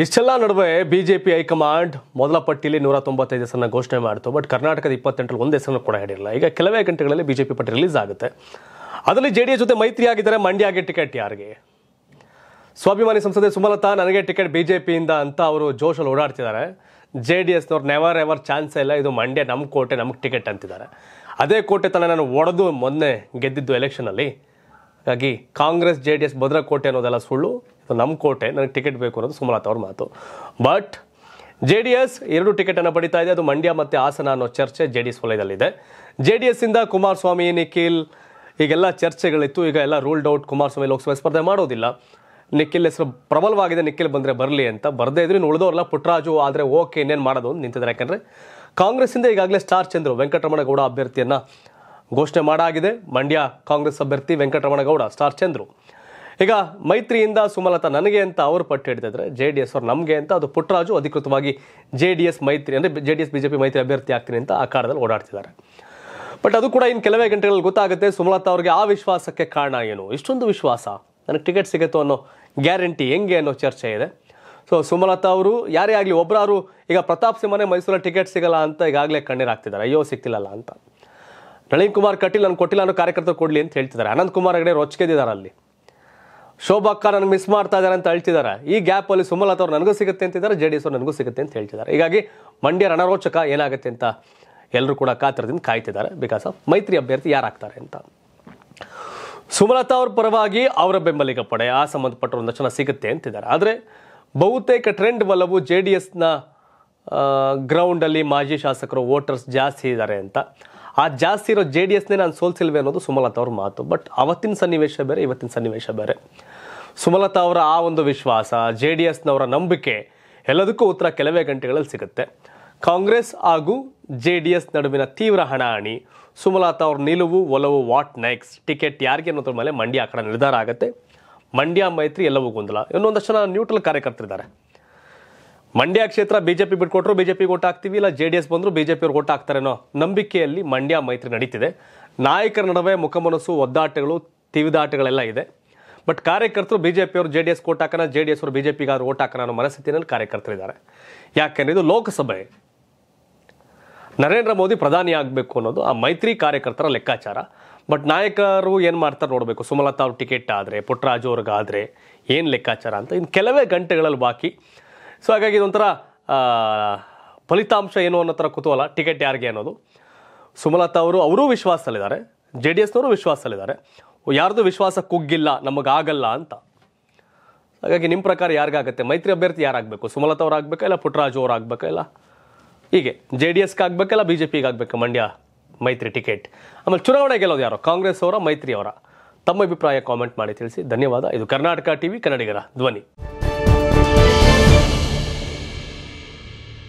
ಇಷ್ಟೆಲ್ಲ ನಡುವೆ BJP high command ಮೊದಲ ಪಟ್ಟಿಯಲ್ಲಿ ನೂರ ತೊಂಬತ್ತೈದು ಹೆಸರನ್ನ ಘೋಷಣೆ ಮಾಡ್ತು ಬಟ್ ಕರ್ನಾಟಕದ ಇಪ್ಪತ್ತೆಂಟರಲ್ಲಿ ಒಂದು ಹೆಸರನ್ನು ಕೂಡ ಹೇಳಿಲ್ಲ ಈಗ ಕೆಲವೇ ಗಂಟೆಗಳಲ್ಲಿ ಬಿಜೆಪಿ ಪಟ್ಟಿ ರಿಲೀಸ್ ಆಗುತ್ತೆ ಅದರಲ್ಲಿ ಜೆ ಡಿ ಎಸ್ ಜೊತೆ ಮೈತ್ರಿ ಆಗಿದ್ದಾರೆ ಮಂಡ್ಯಗೆ ಟಿಕೆಟ್ ಯಾರಿಗೆ ಸ್ವಾಭಿಮಾನಿ ಸಂಸದೆ ಸುಮಲತಾ ನನಗೆ ಟಿಕೆಟ್ ಬಿಜೆಪಿಯಿಂದ ಅಂತ ಅವರು ಜೋಶಲ್ಲಿ ಓಡಾಡ್ತಿದ್ದಾರೆ ಜೆ ಡಿ ಎಸ್ನವ್ರು ನೆವರ್ ಎವರ್ ಚಾನ್ಸ್ ಇಲ್ಲ ಇದು ಮಂಡ್ಯ ನಮ್ಮ ಕೋಟೆ ನಮಗೆ ಟಿಕೆಟ್ ಅಂತಿದ್ದಾರೆ ಅದೇ ಕೋಟೆ ತನ್ನ ನಾನು ಒಡೆದು ಮೊನ್ನೆ ಗೆದ್ದಿದ್ದು ಎಲೆಕ್ಷನಲ್ಲಿ ಹಾಗಾಗಿ ಕಾಂಗ್ರೆಸ್ ಜೆ ಡಿ ಎಸ್ ಭದ್ರಕೋಟೆ ಅನ್ನೋದೆಲ್ಲ ಸುಳ್ಳು ನಮ್ಮ ಕೋಟೆ ನನಗೆ ಟಿಕೆಟ್ ಬೇಕು ಅನ್ನೋದು ಸುಮಲತಾ ಅವ್ರ ಮಾತು ಬಟ್ ಜೆ ಡಿ ಎಸ್ ಎರಡು ಟಿಕೆಟನ್ನು ಪಡಿತಾ ಇದೆ ಅದು ಮಂಡ್ಯ ಮತ್ತು ಹಾಸನ ಅನ್ನೋ ಚರ್ಚೆ ಜೆ ಡಿ ಎಸ್ ವಲಯದಲ್ಲಿದೆ ಜೆ ಡಿ ಎಸ್ಸಿಂದ ಕುಮಾರಸ್ವಾಮಿ ನಿಖಿಲ್ ಈಗೆಲ್ಲ ಚರ್ಚೆಗಳಿತ್ತು ಈಗ ಎಲ್ಲ ರೂಲ್ಡ್ ಔಟ್ ಕುಮಾರಸ್ವಾಮಿ ಲೋಕಸಭೆ ಸ್ಪರ್ಧೆ ಮಾಡೋದಿಲ್ಲ ನಿಖಿಲ್ ಹೆಸರು ಪ್ರಬಲವಾಗಿದೆ ನಿಖಿಲ್ ಬಂದರೆ ಬರಲಿ ಅಂತ ಬರದೇ ಇದ್ರೆ ಉಳಿದವರಲ್ಲ ಪುಟ್ಟರಾಜು ಆದರೆ ಓಕೆ ಇನ್ನೇನು ಮಾಡೋದು ಅಂತ ನಿಂತಿದ್ದಾರೆ ಯಾಕಂದರೆ ಕಾಂಗ್ರೆಸ್ಸಿಂದ ಈಗಾಗಲೇ ಸ್ಟಾರ್ ಚಂದ್ರು ವೆಂಕಟರಮಣಗೌಡ ಅಭ್ಯರ್ಥಿಯನ್ನು ಘೋಷಣೆ ಮಾಡಾಗಿದೆ ಮಂಡ್ಯ ಕಾಂಗ್ರೆಸ್ ಅಭ್ಯರ್ಥಿ ವೆಂಕಟರಮಣಗೌಡ ಸ್ಟಾರ್ ಚಂದ್ರು ಈಗ ಮೈತ್ರಿಯಿಂದ ಸುಮಲತಾ ನನಗೆ ಅಂತ ಅವರು ಪಟ್ಟು ಹಿಡಿದಿದ್ರೆ ಜೆ ಡಿ ಎಸ್ ಅವ್ರು ನಮಗೆ ಅಂತ ಅದು ಪುಟ್ಟರಾಜು ಅಧಿಕೃತವಾಗಿ ಜೆ ಡಿ ಎಸ್ ಮೈತ್ರಿ ಅಂದರೆ ಜೆ ಡಿ ಎಸ್ ಬಿಜೆಪಿ ಮೈತ್ರಿ ಅಭ್ಯರ್ಥಿ ಆಗ್ತೀನಿ ಅಂತ ಆ ಕಾರದಲ್ಲಿ ಓಡಾಡ್ತಿದ್ದಾರೆ ಬಟ್ ಅದು ಕೂಡ ಇನ್ನು ಕೆಲವೇ ಗಂಟೆಗಳಲ್ಲಿ ಗೊತ್ತಾಗುತ್ತೆ ಸುಮಲತಾ ಅವರಿಗೆ ಆ ವಿಶ್ವಾಸಕ್ಕೆ ಕಾರಣ ಏನು ಇಷ್ಟೊಂದು ವಿಶ್ವಾಸ ನನಗೆ ಟಿಕೆಟ್ ಸಿಗುತ್ತೋ ಅನ್ನೋ ಗ್ಯಾರಂಟಿ ಹೆಂಗೆ ಅನ್ನೋ ಚರ್ಚೆ ಇದೆ ಸೊ ಸುಮಲತಾ ಅವರು ಯಾರೇ ಆಗಲಿ ಒಬ್ಬರಾರು ಈಗ ಪ್ರತಾಪ್ ಸಿಂಹನೇ ಮೈಸೂರಲ್ಲಿ ಟಿಕೆಟ್ ಸಿಗಲ್ಲ ಅಂತ ಈಗಾಗಲೇ ಕಣ್ಣೀರಾಗ್ತಿದ್ದಾರೆ ಅಯ್ಯೋ ಸಿಗ್ತಿಲ್ಲಲ್ಲ ಅಂತ ನಳಿನ್ ಕುಮಾರ್ ಕಟೀಲ್ ನಾನು ಕೊಟ್ಟಿಲ್ಲ ಅನ್ನೋ ಕಾರ್ಯಕರ್ತರು ಕೊಡಲಿ ಅಂತ ಹೇಳ್ತಿದ್ದಾರೆ ಅನಂತ್ ಕುಮಾರ್ ಹೆಗಡೆ ರೊಚ್ಚಿಗೆದಿದ್ದಾರೆ ಅಲ್ಲಿ ಶೋಭಕ್ಕ ನನಗೆ ಮಿಸ್ ಮಾಡ್ತಾ ಇದ್ದಾರೆ ಅಂತ ಹೇಳ್ತಿದ್ದಾರೆ ಈ ಗ್ಯಾಪಲ್ಲಿ ಸುಮಲತಾ ಅವ್ರು ನನಗೂ ಸಿಗುತ್ತೆ ಅಂತಿದ್ದಾರೆ ಜೆ ಡಿ ಎಸ್ ಅವ್ರು ನನಗೂ ಸಿಗುತ್ತೆ ಅಂತ ಹೇಳ್ತಿದ್ದಾರೆ ಹೀಗಾಗಿ ಮಂಡ್ಯ ರಣರೋಚಕ ಏನಾಗುತ್ತೆ ಅಂತ ಎಲ್ಲರೂ ಕೂಡ ಕಾತರದಿಂದ ಕಾಯ್ತಿದ್ದಾರೆ ಬಿಕಾಸ್ ಆಫ್ ಮೈತ್ರಿ ಅಭ್ಯರ್ಥಿ ಯಾರಾಗ್ತಾರೆ ಅಂತ ಸುಮಲತಾ ಅವ್ರ ಪರವಾಗಿ ಅವರ ಬೆಂಬಲಿಗ ಪಡೆ ಆ ಸಂಬಂಧಪಟ್ಟ ಒಂದಷ್ಟು ಸಿಗುತ್ತೆ ಅಂತಿದ್ದಾರೆ ಆದರೆ ಬಹುತೇಕ ಟ್ರೆಂಡ್ ಬಲವು ಜೆ ಡಿ ಎಸ್ನ ಗ್ರೌಂಡಲ್ಲಿ ಮಾಜಿ ಶಾಸಕರು ವೋಟರ್ಸ್ ಜಾಸ್ತಿ ಇದ್ದಾರೆ ಅಂತ ಆ ಜಾಸ್ತಿ ಇರೋ ಜೆ ಡಿ ಎಸ್ನೇ ನಾನು ಸೋಲ್ಸಿಲ್ವೇ ಅನ್ನೋದು ಸುಮಲತಾ ಅವ್ರ ಮಾತು ಬಟ್ ಅವತ್ತಿನ ಸನ್ನಿವೇಶ ಬೇರೆ ಇವತ್ತಿನ ಸನ್ನಿವೇಶ ಬೇರೆ ಸುಮಲತಾ ಅವರ ಆ ಒಂದು ವಿಶ್ವಾಸ ಜೆ ಡಿ ಎಸ್ನವರ ನಂಬಿಕೆ ಎಲ್ಲದಕ್ಕೂ ಉತ್ತರ ಕೆಲವೇ ಗಂಟೆಗಳಲ್ಲಿ ಸಿಗುತ್ತೆ ಕಾಂಗ್ರೆಸ್ ಹಾಗೂ ಜೆ ಡಿ ಎಸ್ ನಡುವಿನ ತೀವ್ರ ಹಣಾಹಣಿ ಸುಮಲತಾ ಅವ್ರ ನಿಲುವು ಒಲವು ವಾಟ್ ನೆಕ್ಸ್ಟ್ ಟಿಕೆಟ್ ಯಾರಿಗೆ ಅನ್ನೋದ್ರ ಮೇಲೆ ಮಂಡ್ಯ ಆ ಕಡೆ ನಿರ್ಧಾರ ಆಗುತ್ತೆ ಮಂಡ್ಯ ಮೈತ್ರಿ ಎಲ್ಲವೂ ಗೊಂದಲ ಇನ್ನೊಂದಷ್ಟು ಜನ ನ್ಯೂಟ್ರಲ್ ಕಾರ್ಯಕರ್ತರಿದ್ದಾರೆ ಮಂಡ್ಯ ಕ್ಷೇತ್ರ ಬಿಜೆಪಿ ಬಿಟ್ಕೊಟ್ರು ಪಿ ಓಟ್ ಹಾಕ್ತೀವಿ ಇಲ್ಲ J D S J P ಅವ್ರಿಗೆ ಓಟ್ ಹಾಕ್ತಾರೇನೋ ನಂಬಿಕೆಯಲ್ಲಿ ಮಂಡ್ಯ ಮೈತ್ರಿ ನಡೀತಿದೆ ನಾಯಕರ ನಡುವೆ ಮುಖಮನಸ್ಸು ಒದ್ದಾಟಗಳು ತಿವಿದಾಟಗಳೆಲ್ಲ ಇದೆ ಬಟ್ ಕಾರ್ಯಕರ್ತರು ಬಿಜೆಪಿಯವರು ಜೆ ಡಿ ಎಸ್ ಓಟ್ ಹಾಕೋಣ ಜೆ ಡಿ ಎಸ್ ಅವರು ಅವರು ಓಟ್ ಹಾಕೋಣ ಅನ್ನೋ ಮನಸ್ಥಿತಿನಲ್ಲಿ ಕಾರ್ಯಕರ್ತರಿದ್ದಾರೆ ಯಾಕೆಂದ್ರೆ ಇದು ಲೋಕಸಭೆ ನರೇಂದ್ರ ಮೋದಿ ಪ್ರಧಾನಿ ಆಗಬೇಕು ಅನ್ನೋದು ಆ ಮೈತ್ರಿ ಕಾರ್ಯಕರ್ತರ ಲೆಕ್ಕಾಚಾರ ಬಟ್ ನಾಯಕರು ಏನು ಮಾಡ್ತಾರೆ ನೋಡಬೇಕು ಸುಮಲತಾ ಅವ್ರ ಟಿಕೆಟ್ ಆದರೆ ಪುಟ್ಟರಾಜು ಅವ್ರಿಗಾದರೆ ಏನು ಲೆಕ್ಕಾಚಾರ ಅಂತ ಇನ್ನು ಕೆಲವೇ ಗಂಟೆಗಳಲ್ಲಿ ಬಾಕಿ ಸೊ ಹಾಗಾಗಿ ಇದೊಂಥರ ಫಲಿತಾಂಶ ಏನು ಅನ್ನೋ ಥರ ಕುತೂಹಲ ಟಿಕೆಟ್ ಯಾರಿಗೆ ಅನ್ನೋದು ಸುಮಲತಾ ಅವರು ಅವರೂ ವಿಶ್ವಾಸದಲ್ಲಿದ್ದಾರೆ ಜೆ ಡಿ ಎಸ್ನವರು ವಿಶ್ವಾಸದಲ್ಲಿದ್ದಾರೆ ಯಾರ್ದು ವಿಶ್ವಾಸ ಕುಗ್ಗಿಲ್ಲ ನಮಗಾಗಲ್ಲ ಅಂತ ಹಾಗಾಗಿ ನಿಮ್ಮ ಪ್ರಕಾರ ಯಾರಿಗಾಗತ್ತೆ ಮೈತ್ರಿ ಅಭ್ಯರ್ಥಿ ಯಾರಾಗಬೇಕು ಸುಮಲತಾ ಆಗಬೇಕಾ ಇಲ್ಲ ಅವ್ರು ಆಗಬೇಕಾ ಇಲ್ಲ ಹೀಗೆ ಜೆ ಡಿ ಎಸ್ಗೆ ಇಲ್ಲ ಬಿ ಜೆ ಪಿಗೆ ಆಗಬೇಕು ಮಂಡ್ಯ ಮೈತ್ರಿ ಟಿಕೆಟ್ ಆಮೇಲೆ ಚುನಾವಣೆ ಗೆಲ್ಲೋದು ಯಾರೋ ಕಾಂಗ್ರೆಸ್ ಅವರ ಮೈತ್ರಿ ಅವರ ತಮ್ಮ ಅಭಿಪ್ರಾಯ ಕಾಮೆಂಟ್ ಮಾಡಿ ತಿಳಿಸಿ ಧನ್ಯವಾದ ಇದು ಕರ್ನಾಟಕ ಟಿವಿ ಕನ್ನಡಿಗರ ಧ್ವನಿ